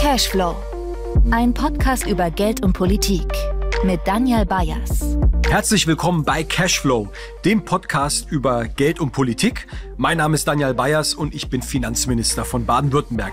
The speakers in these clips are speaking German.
Cashflow. Ein Podcast über Geld und Politik mit Daniel Bayers. Herzlich willkommen bei Cashflow, dem Podcast über Geld und Politik. Mein Name ist Daniel Bayers und ich bin Finanzminister von Baden-Württemberg.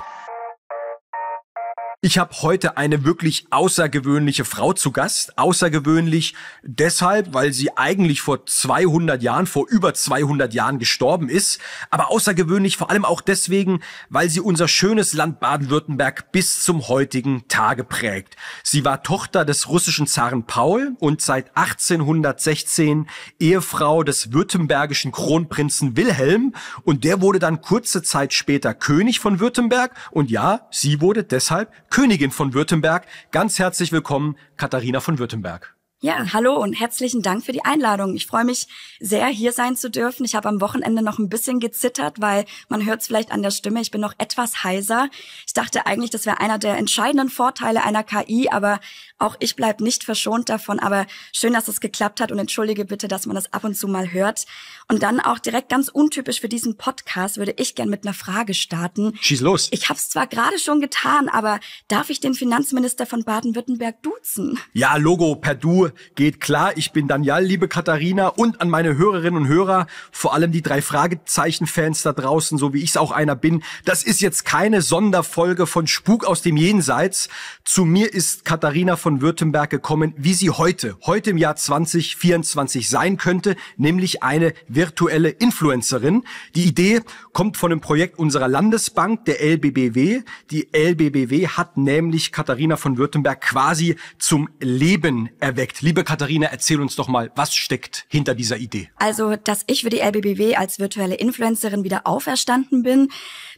Ich habe heute eine wirklich außergewöhnliche Frau zu Gast. Außergewöhnlich deshalb, weil sie eigentlich vor 200 Jahren, vor über 200 Jahren gestorben ist. Aber außergewöhnlich vor allem auch deswegen, weil sie unser schönes Land Baden-Württemberg bis zum heutigen Tage prägt. Sie war Tochter des russischen Zaren Paul und seit 1816 Ehefrau des württembergischen Kronprinzen Wilhelm. Und der wurde dann kurze Zeit später König von Württemberg. Und ja, sie wurde deshalb Königin von Württemberg. Ganz herzlich willkommen, Katharina von Württemberg. Ja, hallo und herzlichen Dank für die Einladung. Ich freue mich sehr, hier sein zu dürfen. Ich habe am Wochenende noch ein bisschen gezittert, weil man hört es vielleicht an der Stimme. Ich bin noch etwas heiser. Ich dachte eigentlich, das wäre einer der entscheidenden Vorteile einer KI, aber auch ich bleibe nicht verschont davon. Aber schön, dass es geklappt hat und entschuldige bitte, dass man das ab und zu mal hört. Und dann auch direkt ganz untypisch für diesen Podcast würde ich gern mit einer Frage starten. Schieß los. Ich habe es zwar gerade schon getan, aber darf ich den Finanzminister von Baden-Württemberg duzen? Ja, Logo per Du geht klar. Ich bin Daniel, liebe Katharina und an meine Hörerinnen und Hörer, vor allem die drei Fragezeichen-Fans da draußen, so wie ich es auch einer bin. Das ist jetzt keine Sonderfolge von Spuk aus dem Jenseits. Zu mir ist Katharina von Württemberg gekommen, wie sie heute, heute im Jahr 2024 sein könnte, nämlich eine virtuelle Influencerin. Die Idee kommt von einem Projekt unserer Landesbank, der LBBW. Die LBBW hat nämlich Katharina von Württemberg quasi zum Leben erweckt. Liebe Katharina, erzähl uns doch mal, was steckt hinter dieser Idee? Also, dass ich für die LBBW als virtuelle Influencerin wieder auferstanden bin,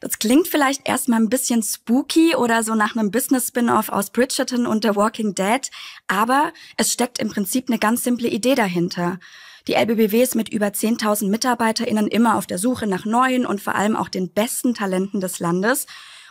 das klingt vielleicht erstmal ein bisschen spooky oder so nach einem Business-Spin-off aus Bridgerton und The Walking Dead, aber es steckt im Prinzip eine ganz simple Idee dahinter. Die LBBW ist mit über 10.000 MitarbeiterInnen immer auf der Suche nach neuen und vor allem auch den besten Talenten des Landes.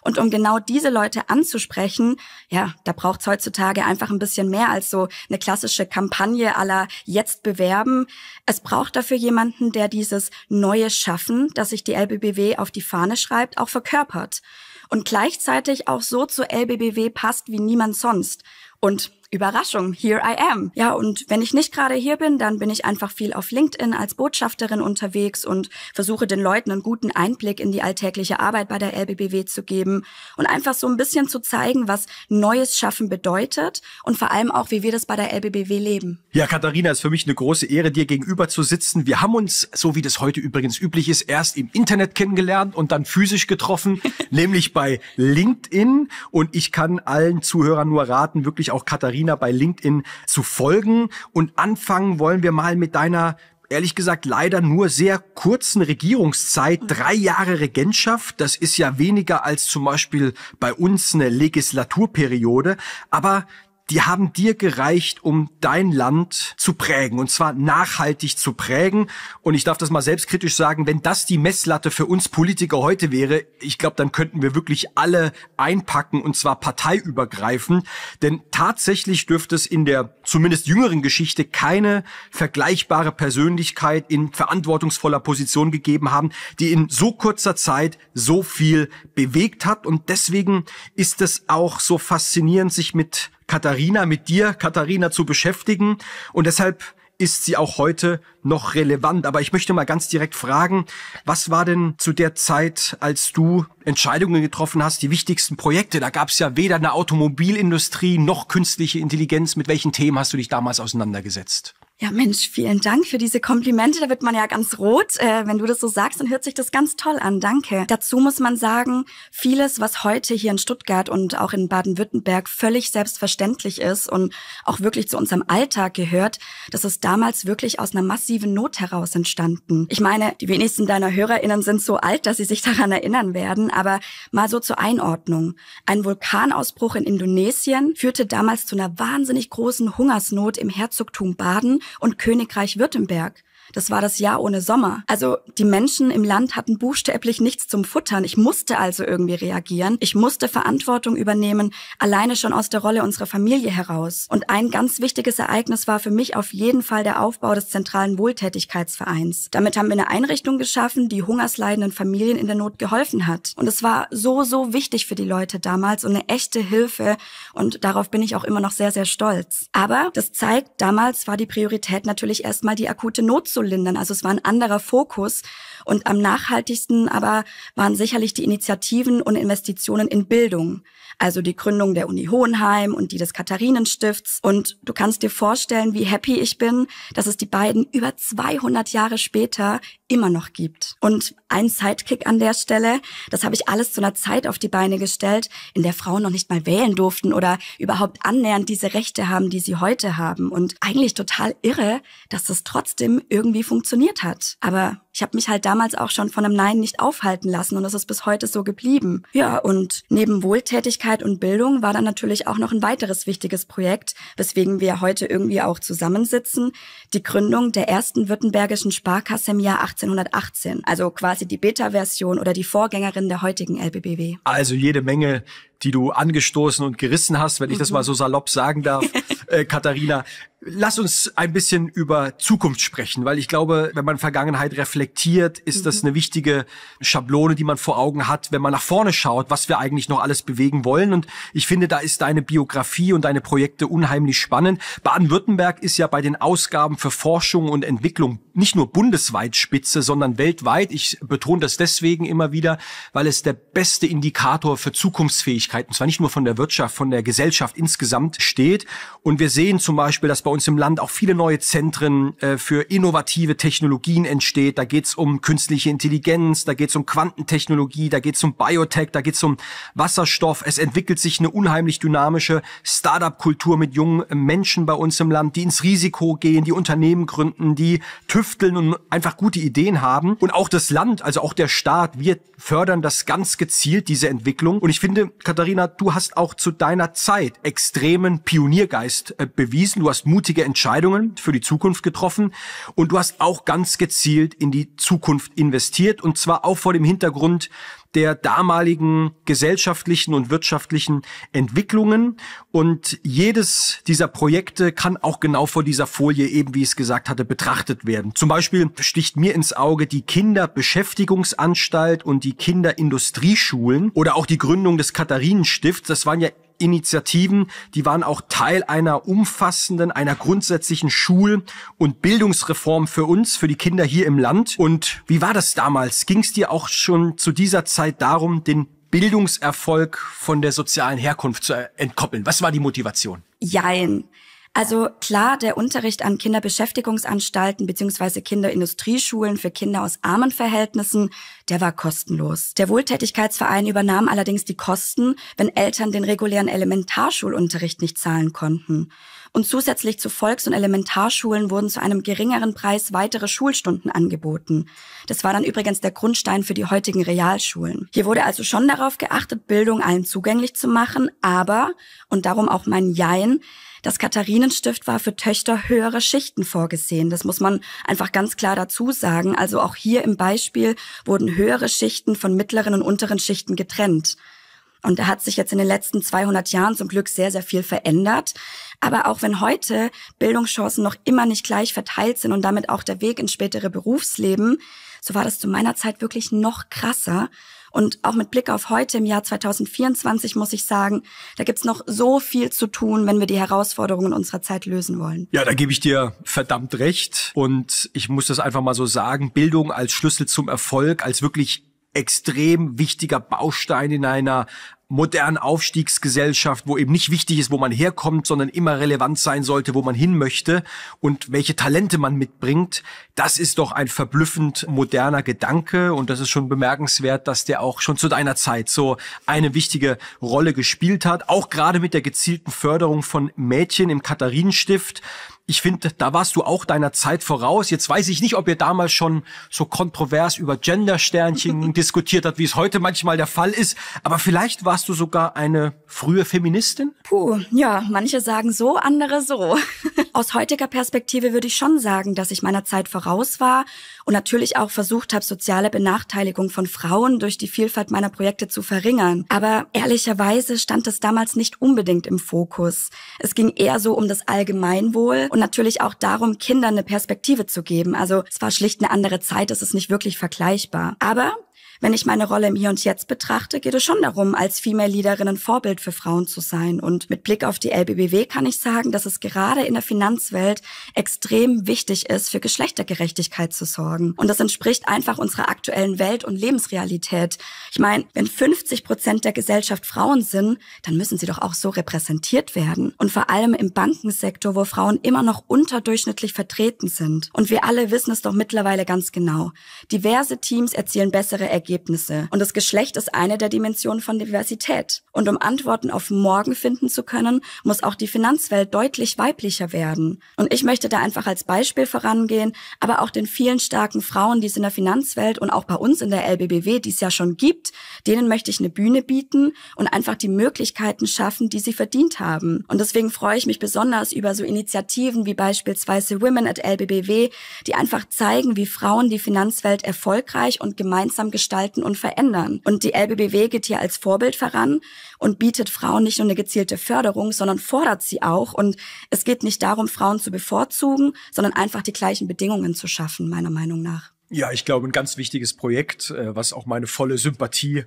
Und um genau diese Leute anzusprechen, ja, da braucht's heutzutage einfach ein bisschen mehr als so eine klassische Kampagne aller jetzt bewerben. Es braucht dafür jemanden, der dieses neue Schaffen, das sich die LBBW auf die Fahne schreibt, auch verkörpert und gleichzeitig auch so zur LBBW passt wie niemand sonst und Überraschung, here I am. Ja, und wenn ich nicht gerade hier bin, dann bin ich einfach viel auf LinkedIn als Botschafterin unterwegs und versuche den Leuten einen guten Einblick in die alltägliche Arbeit bei der LBBW zu geben und einfach so ein bisschen zu zeigen, was Neues schaffen bedeutet und vor allem auch, wie wir das bei der LBBW leben. Ja, Katharina, es ist für mich eine große Ehre, dir gegenüber zu sitzen. Wir haben uns, so wie das heute übrigens üblich ist, erst im Internet kennengelernt und dann physisch getroffen, nämlich bei LinkedIn. Und ich kann allen Zuhörern nur raten, wirklich auch auch Katharina bei LinkedIn zu folgen. Und anfangen wollen wir mal mit deiner ehrlich gesagt leider nur sehr kurzen Regierungszeit. Mhm. Drei Jahre Regentschaft, das ist ja weniger als zum Beispiel bei uns eine Legislaturperiode. Aber die haben dir gereicht, um dein Land zu prägen und zwar nachhaltig zu prägen. Und ich darf das mal selbstkritisch sagen, wenn das die Messlatte für uns Politiker heute wäre, ich glaube, dann könnten wir wirklich alle einpacken und zwar parteiübergreifend. Denn tatsächlich dürfte es in der zumindest jüngeren Geschichte keine vergleichbare Persönlichkeit in verantwortungsvoller Position gegeben haben, die in so kurzer Zeit so viel bewegt hat. Und deswegen ist es auch so faszinierend, sich mit Katharina, mit dir, Katharina, zu beschäftigen. Und deshalb ist sie auch heute noch relevant. Aber ich möchte mal ganz direkt fragen, was war denn zu der Zeit, als du Entscheidungen getroffen hast, die wichtigsten Projekte? Da gab es ja weder eine Automobilindustrie noch künstliche Intelligenz. Mit welchen Themen hast du dich damals auseinandergesetzt? Ja, Mensch, vielen Dank für diese Komplimente. Da wird man ja ganz rot. Äh, wenn du das so sagst, dann hört sich das ganz toll an. Danke. Dazu muss man sagen, vieles, was heute hier in Stuttgart und auch in Baden-Württemberg völlig selbstverständlich ist und auch wirklich zu unserem Alltag gehört, das ist damals wirklich aus einer massiven Not heraus entstanden. Ich meine, die wenigsten deiner HörerInnen sind so alt, dass sie sich daran erinnern werden, aber mal so zur Einordnung. Ein Vulkanausbruch in Indonesien führte damals zu einer wahnsinnig großen Hungersnot im Herzogtum Baden und Königreich Württemberg. Das war das Jahr ohne Sommer. Also die Menschen im Land hatten buchstäblich nichts zum Futtern. Ich musste also irgendwie reagieren. Ich musste Verantwortung übernehmen, alleine schon aus der Rolle unserer Familie heraus. Und ein ganz wichtiges Ereignis war für mich auf jeden Fall der Aufbau des Zentralen Wohltätigkeitsvereins. Damit haben wir eine Einrichtung geschaffen, die hungersleidenden Familien in der Not geholfen hat. Und es war so, so wichtig für die Leute damals und eine echte Hilfe. Und darauf bin ich auch immer noch sehr, sehr stolz. Aber das zeigt, damals war die Priorität natürlich erstmal die akute Not abzulindern. Also es war ein anderer Fokus und am nachhaltigsten aber waren sicherlich die Initiativen und Investitionen in Bildung. Also die Gründung der Uni Hohenheim und die des Katharinenstifts. Und du kannst dir vorstellen, wie happy ich bin, dass es die beiden über 200 Jahre später immer noch gibt. Und ein Sidekick an der Stelle, das habe ich alles zu einer Zeit auf die Beine gestellt, in der Frauen noch nicht mal wählen durften oder überhaupt annähernd diese Rechte haben, die sie heute haben. Und eigentlich total irre, dass das trotzdem irgendwie funktioniert hat. Aber ich habe mich halt damals auch schon von einem Nein nicht aufhalten lassen und das ist bis heute so geblieben. Ja, und neben Wohltätigkeit und Bildung war dann natürlich auch noch ein weiteres wichtiges Projekt, weswegen wir heute irgendwie auch zusammensitzen, die Gründung der ersten württembergischen Sparkasse im Jahr 1818, also quasi die Beta-Version oder die Vorgängerin der heutigen LBBW. Also jede Menge die du angestoßen und gerissen hast, wenn ich das mal mhm. so salopp sagen darf, äh, Katharina. Lass uns ein bisschen über Zukunft sprechen, weil ich glaube, wenn man Vergangenheit reflektiert, ist mhm. das eine wichtige Schablone, die man vor Augen hat, wenn man nach vorne schaut, was wir eigentlich noch alles bewegen wollen. Und ich finde, da ist deine Biografie und deine Projekte unheimlich spannend. Baden-Württemberg ist ja bei den Ausgaben für Forschung und Entwicklung nicht nur bundesweit Spitze, sondern weltweit. Ich betone das deswegen immer wieder, weil es der beste Indikator für Zukunftsfähigkeit Abhängigkeit, und zwar nicht nur von der Wirtschaft, von der Gesellschaft insgesamt steht. Und wir sehen zum Beispiel, dass bei uns im Land auch viele neue Zentren äh, für innovative Technologien entsteht. Da geht es um künstliche Intelligenz, da geht es um Quantentechnologie, da geht es um Biotech, da geht es um Wasserstoff. Es entwickelt sich eine unheimlich dynamische Startup-Kultur mit jungen äh, Menschen bei uns im Land, die ins Risiko gehen, die Unternehmen gründen, die tüfteln und einfach gute Ideen haben. Und auch das Land, also auch der Staat, wir fördern das ganz gezielt, diese Entwicklung. Und ich finde, Katharina, du hast auch zu deiner Zeit extremen Pioniergeist äh, bewiesen. Du hast mutige Entscheidungen für die Zukunft getroffen und du hast auch ganz gezielt in die Zukunft investiert und zwar auch vor dem Hintergrund der damaligen gesellschaftlichen und wirtschaftlichen Entwicklungen. Und jedes dieser Projekte kann auch genau vor dieser Folie, eben wie ich es gesagt hatte, betrachtet werden. Zum Beispiel sticht mir ins Auge die Kinderbeschäftigungsanstalt und die Kinderindustrieschulen oder auch die Gründung des Katharinenstifts. Das waren ja Initiativen, die waren auch Teil einer umfassenden, einer grundsätzlichen Schul- und Bildungsreform für uns, für die Kinder hier im Land. Und wie war das damals? Ging es dir auch schon zu dieser Zeit darum, den Bildungserfolg von der sozialen Herkunft zu entkoppeln? Was war die Motivation? Jein. Also klar, der Unterricht an Kinderbeschäftigungsanstalten bzw. Kinderindustrieschulen für Kinder aus armen Verhältnissen, der war kostenlos. Der Wohltätigkeitsverein übernahm allerdings die Kosten, wenn Eltern den regulären Elementarschulunterricht nicht zahlen konnten. Und zusätzlich zu Volks- und Elementarschulen wurden zu einem geringeren Preis weitere Schulstunden angeboten. Das war dann übrigens der Grundstein für die heutigen Realschulen. Hier wurde also schon darauf geachtet, Bildung allen zugänglich zu machen, aber, und darum auch mein Jein, das Katharinenstift war für Töchter höhere Schichten vorgesehen. Das muss man einfach ganz klar dazu sagen. Also auch hier im Beispiel wurden höhere Schichten von mittleren und unteren Schichten getrennt. Und da hat sich jetzt in den letzten 200 Jahren zum Glück sehr, sehr viel verändert. Aber auch wenn heute Bildungschancen noch immer nicht gleich verteilt sind und damit auch der Weg ins spätere Berufsleben, so war das zu meiner Zeit wirklich noch krasser. Und auch mit Blick auf heute im Jahr 2024 muss ich sagen, da gibt's noch so viel zu tun, wenn wir die Herausforderungen unserer Zeit lösen wollen. Ja, da gebe ich dir verdammt recht. Und ich muss das einfach mal so sagen, Bildung als Schlüssel zum Erfolg, als wirklich extrem wichtiger Baustein in einer modernen Aufstiegsgesellschaft, wo eben nicht wichtig ist, wo man herkommt, sondern immer relevant sein sollte, wo man hin möchte und welche Talente man mitbringt. Das ist doch ein verblüffend moderner Gedanke und das ist schon bemerkenswert, dass der auch schon zu deiner Zeit so eine wichtige Rolle gespielt hat, auch gerade mit der gezielten Förderung von Mädchen im Katharinenstift ich finde, da warst du auch deiner Zeit voraus. Jetzt weiß ich nicht, ob ihr damals schon so kontrovers über Gendersternchen diskutiert habt, wie es heute manchmal der Fall ist. Aber vielleicht warst du sogar eine frühe Feministin? Puh, ja, manche sagen so, andere so. Aus heutiger Perspektive würde ich schon sagen, dass ich meiner Zeit voraus war und natürlich auch versucht habe, soziale Benachteiligung von Frauen durch die Vielfalt meiner Projekte zu verringern. Aber ehrlicherweise stand das damals nicht unbedingt im Fokus. Es ging eher so um das Allgemeinwohl und natürlich auch darum, Kindern eine Perspektive zu geben. Also es war schlicht eine andere Zeit, es ist nicht wirklich vergleichbar. Aber wenn ich meine Rolle im Hier und Jetzt betrachte, geht es schon darum, als Female Leaderin ein Vorbild für Frauen zu sein. Und mit Blick auf die LBBW kann ich sagen, dass es gerade in der Finanzwelt extrem wichtig ist, für Geschlechtergerechtigkeit zu sorgen. Und das entspricht einfach unserer aktuellen Welt- und Lebensrealität. Ich meine, wenn 50 Prozent der Gesellschaft Frauen sind, dann müssen sie doch auch so repräsentiert werden. Und vor allem im Bankensektor, wo Frauen immer noch unterdurchschnittlich vertreten sind. Und wir alle wissen es doch mittlerweile ganz genau. Diverse Teams erzielen bessere Ergebnisse Ergebnisse. Und das Geschlecht ist eine der Dimensionen von Diversität. Und um Antworten auf morgen finden zu können, muss auch die Finanzwelt deutlich weiblicher werden. Und ich möchte da einfach als Beispiel vorangehen, aber auch den vielen starken Frauen, die es in der Finanzwelt und auch bei uns in der LBBW, die es ja schon gibt, denen möchte ich eine Bühne bieten und einfach die Möglichkeiten schaffen, die sie verdient haben. Und deswegen freue ich mich besonders über so Initiativen wie beispielsweise Women at LBBW, die einfach zeigen, wie Frauen die Finanzwelt erfolgreich und gemeinsam gestalten gestalten und verändern. Und die LBBW geht hier als Vorbild voran und bietet Frauen nicht nur eine gezielte Förderung, sondern fordert sie auch. Und es geht nicht darum, Frauen zu bevorzugen, sondern einfach die gleichen Bedingungen zu schaffen, meiner Meinung nach. Ja, ich glaube, ein ganz wichtiges Projekt, äh, was auch meine volle Sympathie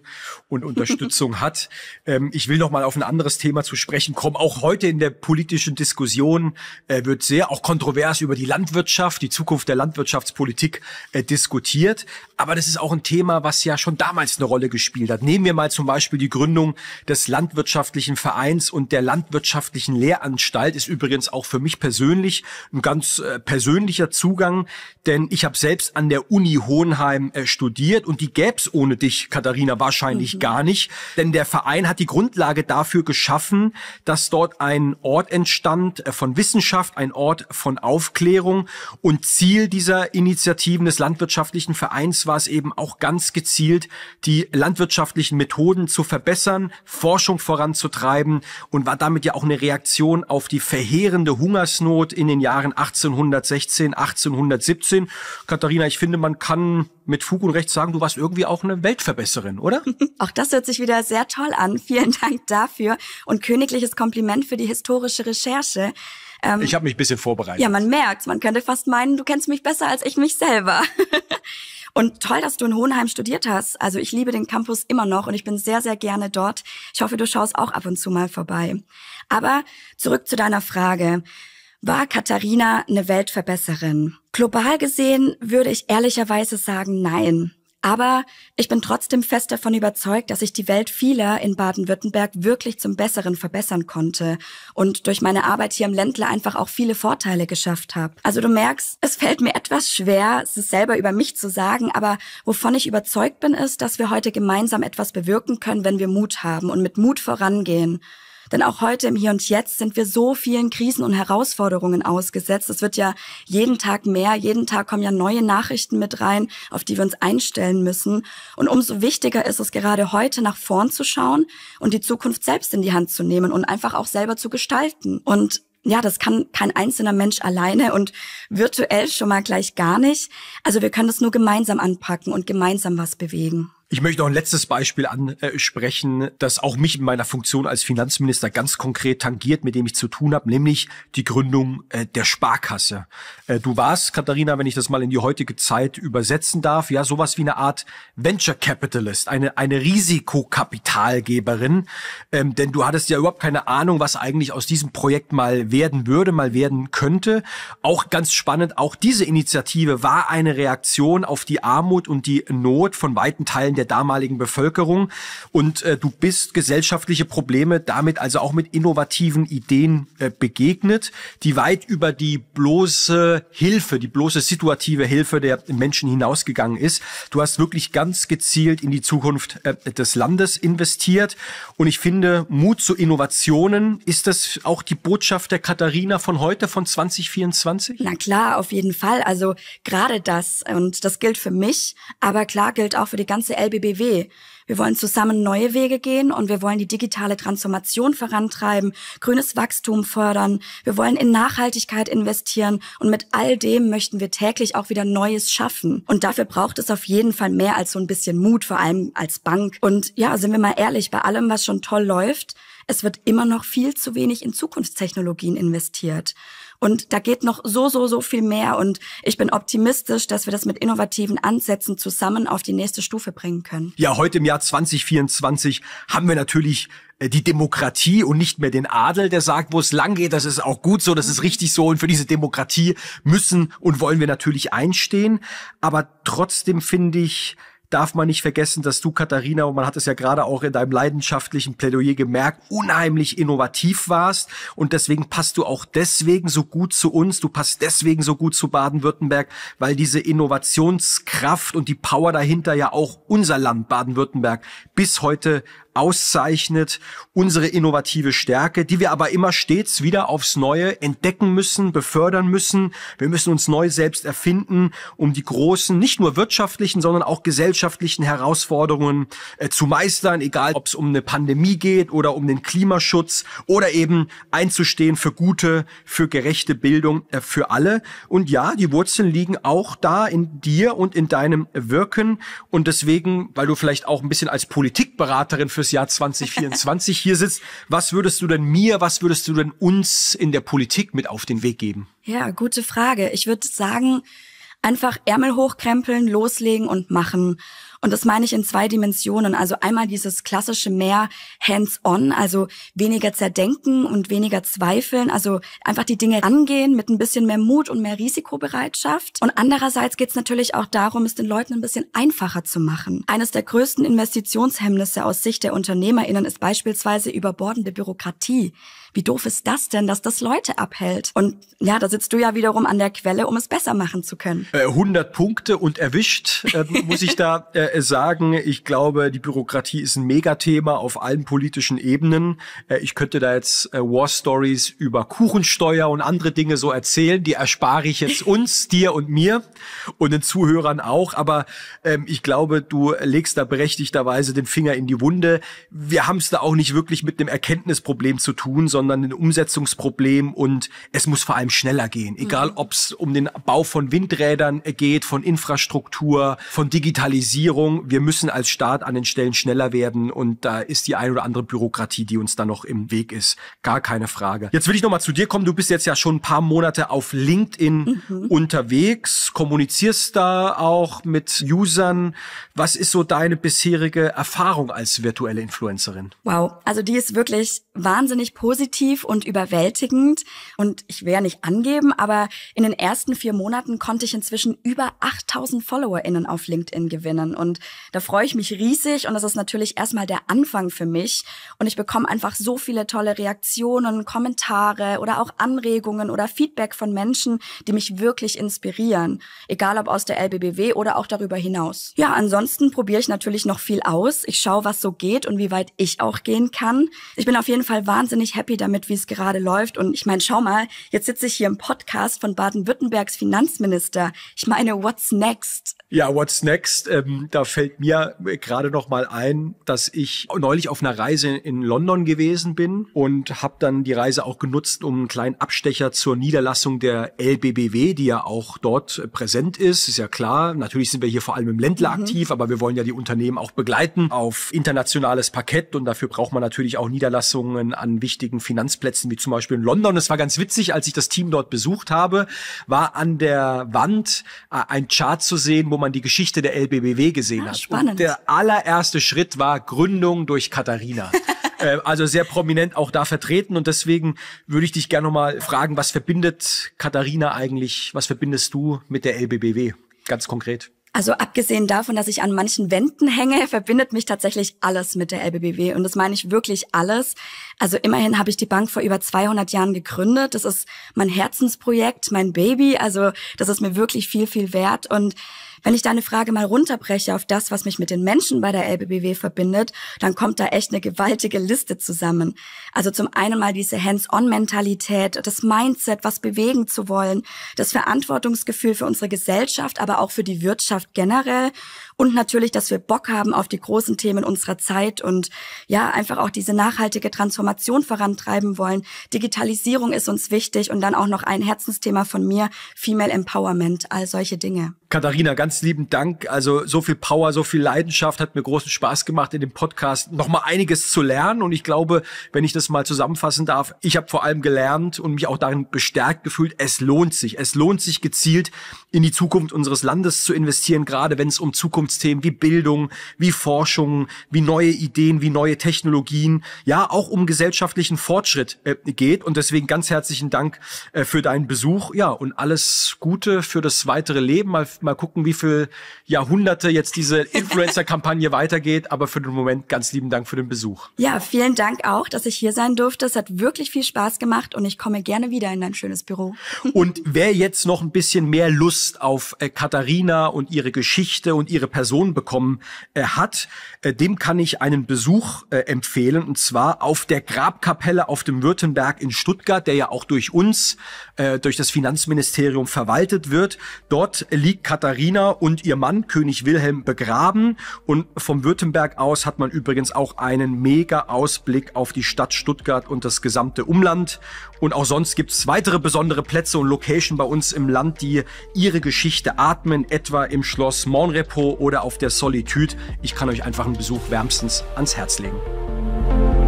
und Unterstützung hat. Ähm, ich will noch mal auf ein anderes Thema zu sprechen kommen. Auch heute in der politischen Diskussion äh, wird sehr auch kontrovers über die Landwirtschaft, die Zukunft der Landwirtschaftspolitik äh, diskutiert. Aber das ist auch ein Thema, was ja schon damals eine Rolle gespielt hat. Nehmen wir mal zum Beispiel die Gründung des landwirtschaftlichen Vereins und der landwirtschaftlichen Lehranstalt. Ist übrigens auch für mich persönlich ein ganz persönlicher Zugang, denn ich habe selbst an der Uni Hohenheim äh, studiert und die gäb's ohne dich, Katharina, wahrscheinlich mhm. gar nicht. Denn der Verein hat die Grundlage dafür geschaffen, dass dort ein Ort entstand äh, von Wissenschaft, ein Ort von Aufklärung. Und Ziel dieser Initiativen des landwirtschaftlichen Vereins war es eben auch ganz gezielt, die landwirtschaftlichen Methoden zu verbessern, Forschung voranzutreiben und war damit ja auch eine Reaktion auf die verheerende Hungersnot in den Jahren 1816, 1817. Katharina, ich finde, man kann mit Fug und Recht sagen, du warst irgendwie auch eine Weltverbesserin, oder? Auch das hört sich wieder sehr toll an. Vielen Dank dafür und königliches Kompliment für die historische Recherche. Ähm, ich habe mich ein bisschen vorbereitet. Ja, man merkt, man könnte fast meinen, du kennst mich besser als ich mich selber. und toll, dass du in Hohenheim studiert hast. Also ich liebe den Campus immer noch und ich bin sehr, sehr gerne dort. Ich hoffe, du schaust auch ab und zu mal vorbei. Aber zurück zu deiner Frage war Katharina eine Weltverbesserin? Global gesehen würde ich ehrlicherweise sagen, nein. Aber ich bin trotzdem fest davon überzeugt, dass ich die Welt vieler in Baden-Württemberg wirklich zum Besseren verbessern konnte und durch meine Arbeit hier im Ländler einfach auch viele Vorteile geschafft habe. Also du merkst, es fällt mir etwas schwer, es selber über mich zu sagen, aber wovon ich überzeugt bin, ist, dass wir heute gemeinsam etwas bewirken können, wenn wir Mut haben und mit Mut vorangehen. Denn auch heute im Hier und Jetzt sind wir so vielen Krisen und Herausforderungen ausgesetzt. Es wird ja jeden Tag mehr, jeden Tag kommen ja neue Nachrichten mit rein, auf die wir uns einstellen müssen. Und umso wichtiger ist es gerade heute nach vorn zu schauen und die Zukunft selbst in die Hand zu nehmen und einfach auch selber zu gestalten. Und ja, das kann kein einzelner Mensch alleine und virtuell schon mal gleich gar nicht. Also wir können das nur gemeinsam anpacken und gemeinsam was bewegen. Ich möchte noch ein letztes Beispiel ansprechen, äh, das auch mich in meiner Funktion als Finanzminister ganz konkret tangiert, mit dem ich zu tun habe, nämlich die Gründung äh, der Sparkasse. Äh, du warst, Katharina, wenn ich das mal in die heutige Zeit übersetzen darf, ja, sowas wie eine Art Venture Capitalist, eine, eine Risikokapitalgeberin, ähm, denn du hattest ja überhaupt keine Ahnung, was eigentlich aus diesem Projekt mal werden würde, mal werden könnte. Auch ganz spannend, auch diese Initiative war eine Reaktion auf die Armut und die Not von weiten Teilen der damaligen Bevölkerung. Und äh, du bist gesellschaftliche Probleme damit also auch mit innovativen Ideen äh, begegnet, die weit über die bloße Hilfe, die bloße situative Hilfe der Menschen hinausgegangen ist. Du hast wirklich ganz gezielt in die Zukunft äh, des Landes investiert. Und ich finde, Mut zu Innovationen, ist das auch die Botschaft der Katharina von heute, von 2024? Na klar, auf jeden Fall. Also gerade das. Und das gilt für mich, aber klar gilt auch für die ganze LB LBBW. Wir wollen zusammen neue Wege gehen und wir wollen die digitale Transformation vorantreiben, grünes Wachstum fördern. Wir wollen in Nachhaltigkeit investieren und mit all dem möchten wir täglich auch wieder Neues schaffen. Und dafür braucht es auf jeden Fall mehr als so ein bisschen Mut, vor allem als Bank. Und ja, sind wir mal ehrlich, bei allem, was schon toll läuft, es wird immer noch viel zu wenig in Zukunftstechnologien investiert. Und da geht noch so, so, so viel mehr. Und ich bin optimistisch, dass wir das mit innovativen Ansätzen zusammen auf die nächste Stufe bringen können. Ja, heute im Jahr 2024 haben wir natürlich äh, die Demokratie und nicht mehr den Adel, der sagt, wo es lang geht, das ist auch gut so, das ist richtig so und für diese Demokratie müssen und wollen wir natürlich einstehen. Aber trotzdem finde ich, darf man nicht vergessen, dass du, Katharina, und man hat es ja gerade auch in deinem leidenschaftlichen Plädoyer gemerkt, unheimlich innovativ warst. Und deswegen passt du auch deswegen so gut zu uns. Du passt deswegen so gut zu Baden-Württemberg, weil diese Innovationskraft und die Power dahinter ja auch unser Land Baden-Württemberg bis heute auszeichnet, unsere innovative Stärke, die wir aber immer stets wieder aufs Neue entdecken müssen, befördern müssen. Wir müssen uns neu selbst erfinden, um die großen, nicht nur wirtschaftlichen, sondern auch gesellschaftlichen Herausforderungen äh, zu meistern, egal ob es um eine Pandemie geht oder um den Klimaschutz oder eben einzustehen für gute, für gerechte Bildung äh, für alle. Und ja, die Wurzeln liegen auch da in dir und in deinem Wirken. Und deswegen, weil du vielleicht auch ein bisschen als Politikberaterin fürs des Jahr 2024 hier sitzt. Was würdest du denn mir, was würdest du denn uns in der Politik mit auf den Weg geben? Ja, gute Frage. Ich würde sagen, einfach Ärmel hochkrempeln, loslegen und machen. Und das meine ich in zwei Dimensionen. Also einmal dieses klassische mehr hands-on, also weniger zerdenken und weniger zweifeln, also einfach die Dinge angehen mit ein bisschen mehr Mut und mehr Risikobereitschaft. Und andererseits geht es natürlich auch darum, es den Leuten ein bisschen einfacher zu machen. Eines der größten Investitionshemmnisse aus Sicht der UnternehmerInnen ist beispielsweise überbordende Bürokratie. Wie doof ist das denn, dass das Leute abhält? Und ja, da sitzt du ja wiederum an der Quelle, um es besser machen zu können. 100 äh, Punkte und erwischt, äh, muss ich da äh, sagen. Ich glaube, die Bürokratie ist ein Megathema auf allen politischen Ebenen. Äh, ich könnte da jetzt äh, War Stories über Kuchensteuer und andere Dinge so erzählen. Die erspare ich jetzt uns, dir und mir und den Zuhörern auch. Aber ähm, ich glaube, du legst da berechtigterweise den Finger in die Wunde. Wir haben es da auch nicht wirklich mit einem Erkenntnisproblem zu tun, sondern sondern ein Umsetzungsproblem und es muss vor allem schneller gehen. Mhm. Egal, ob es um den Bau von Windrädern geht, von Infrastruktur, von Digitalisierung. Wir müssen als Staat an den Stellen schneller werden und da ist die ein oder andere Bürokratie, die uns da noch im Weg ist. Gar keine Frage. Jetzt will ich nochmal zu dir kommen. Du bist jetzt ja schon ein paar Monate auf LinkedIn mhm. unterwegs, kommunizierst da auch mit Usern. Was ist so deine bisherige Erfahrung als virtuelle Influencerin? Wow, also die ist wirklich wahnsinnig positiv positiv und überwältigend. Und ich will ja nicht angeben, aber in den ersten vier Monaten konnte ich inzwischen über 8000 FollowerInnen auf LinkedIn gewinnen. Und da freue ich mich riesig. Und das ist natürlich erstmal der Anfang für mich. Und ich bekomme einfach so viele tolle Reaktionen, Kommentare oder auch Anregungen oder Feedback von Menschen, die mich wirklich inspirieren. Egal ob aus der LBBW oder auch darüber hinaus. Ja, ansonsten probiere ich natürlich noch viel aus. Ich schaue, was so geht und wie weit ich auch gehen kann. Ich bin auf jeden Fall wahnsinnig happy, damit, wie es gerade läuft. Und ich meine, schau mal, jetzt sitze ich hier im Podcast von Baden-Württembergs Finanzminister. Ich meine, what's next? Ja, what's next? Ähm, da fällt mir äh, gerade noch mal ein, dass ich neulich auf einer Reise in London gewesen bin und habe dann die Reise auch genutzt, um einen kleinen Abstecher zur Niederlassung der LBBW, die ja auch dort äh, präsent ist. Ist ja klar. Natürlich sind wir hier vor allem im Ländler mhm. aktiv, aber wir wollen ja die Unternehmen auch begleiten auf internationales Parkett und dafür braucht man natürlich auch Niederlassungen an wichtigen Finanzplätzen wie zum Beispiel in London. Es war ganz witzig, als ich das Team dort besucht habe, war an der Wand äh, ein Chart zu sehen, wo man die Geschichte der LBBW gesehen ah, hat. Spannend. Und der allererste Schritt war Gründung durch Katharina. Äh, also sehr prominent auch da vertreten. Und deswegen würde ich dich gerne nochmal fragen, was verbindet Katharina eigentlich, was verbindest du mit der LBBW ganz konkret? Also abgesehen davon, dass ich an manchen Wänden hänge, verbindet mich tatsächlich alles mit der LBBW. Und das meine ich wirklich alles. Also immerhin habe ich die Bank vor über 200 Jahren gegründet. Das ist mein Herzensprojekt, mein Baby. Also das ist mir wirklich viel, viel wert. Und wenn ich deine Frage mal runterbreche auf das, was mich mit den Menschen bei der LBBW verbindet, dann kommt da echt eine gewaltige Liste zusammen. Also zum einen mal diese Hands-on-Mentalität, das Mindset, was bewegen zu wollen, das Verantwortungsgefühl für unsere Gesellschaft, aber auch für die Wirtschaft generell und natürlich, dass wir Bock haben auf die großen Themen unserer Zeit und ja, einfach auch diese nachhaltige Transformation vorantreiben wollen. Digitalisierung ist uns wichtig und dann auch noch ein Herzensthema von mir, Female Empowerment, all solche Dinge. Katharina, ganz lieben Dank. Also so viel Power, so viel Leidenschaft hat mir großen Spaß gemacht in dem Podcast. Nochmal einiges zu lernen und ich glaube, wenn ich das mal zusammenfassen darf, ich habe vor allem gelernt und mich auch darin bestärkt gefühlt, es lohnt sich. Es lohnt sich gezielt in die Zukunft unseres Landes zu investieren, gerade wenn es um Zukunftsthemen wie Bildung, wie Forschung, wie neue Ideen, wie neue Technologien, ja auch um gesellschaftlichen Fortschritt äh, geht. Und deswegen ganz herzlichen Dank äh, für deinen Besuch. Ja, und alles Gute für das weitere Leben. Mal Mal gucken, wie viel Jahrhunderte jetzt diese Influencer-Kampagne weitergeht. Aber für den Moment ganz lieben Dank für den Besuch. Ja, vielen Dank auch, dass ich hier sein durfte. Es hat wirklich viel Spaß gemacht und ich komme gerne wieder in dein schönes Büro. und wer jetzt noch ein bisschen mehr Lust auf äh, Katharina und ihre Geschichte und ihre Person bekommen äh, hat, äh, dem kann ich einen Besuch äh, empfehlen. Und zwar auf der Grabkapelle auf dem Württemberg in Stuttgart, der ja auch durch uns, äh, durch das Finanzministerium verwaltet wird. Dort liegt Katharina und ihr Mann, König Wilhelm, begraben. Und vom Württemberg aus hat man übrigens auch einen mega Ausblick auf die Stadt Stuttgart und das gesamte Umland. Und auch sonst gibt es weitere besondere Plätze und Location bei uns im Land, die ihre Geschichte atmen, etwa im Schloss Monrepo oder auf der Solitude. Ich kann euch einfach einen Besuch wärmstens ans Herz legen.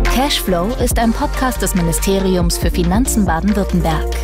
Cashflow ist ein Podcast des Ministeriums für Finanzen Baden-Württemberg.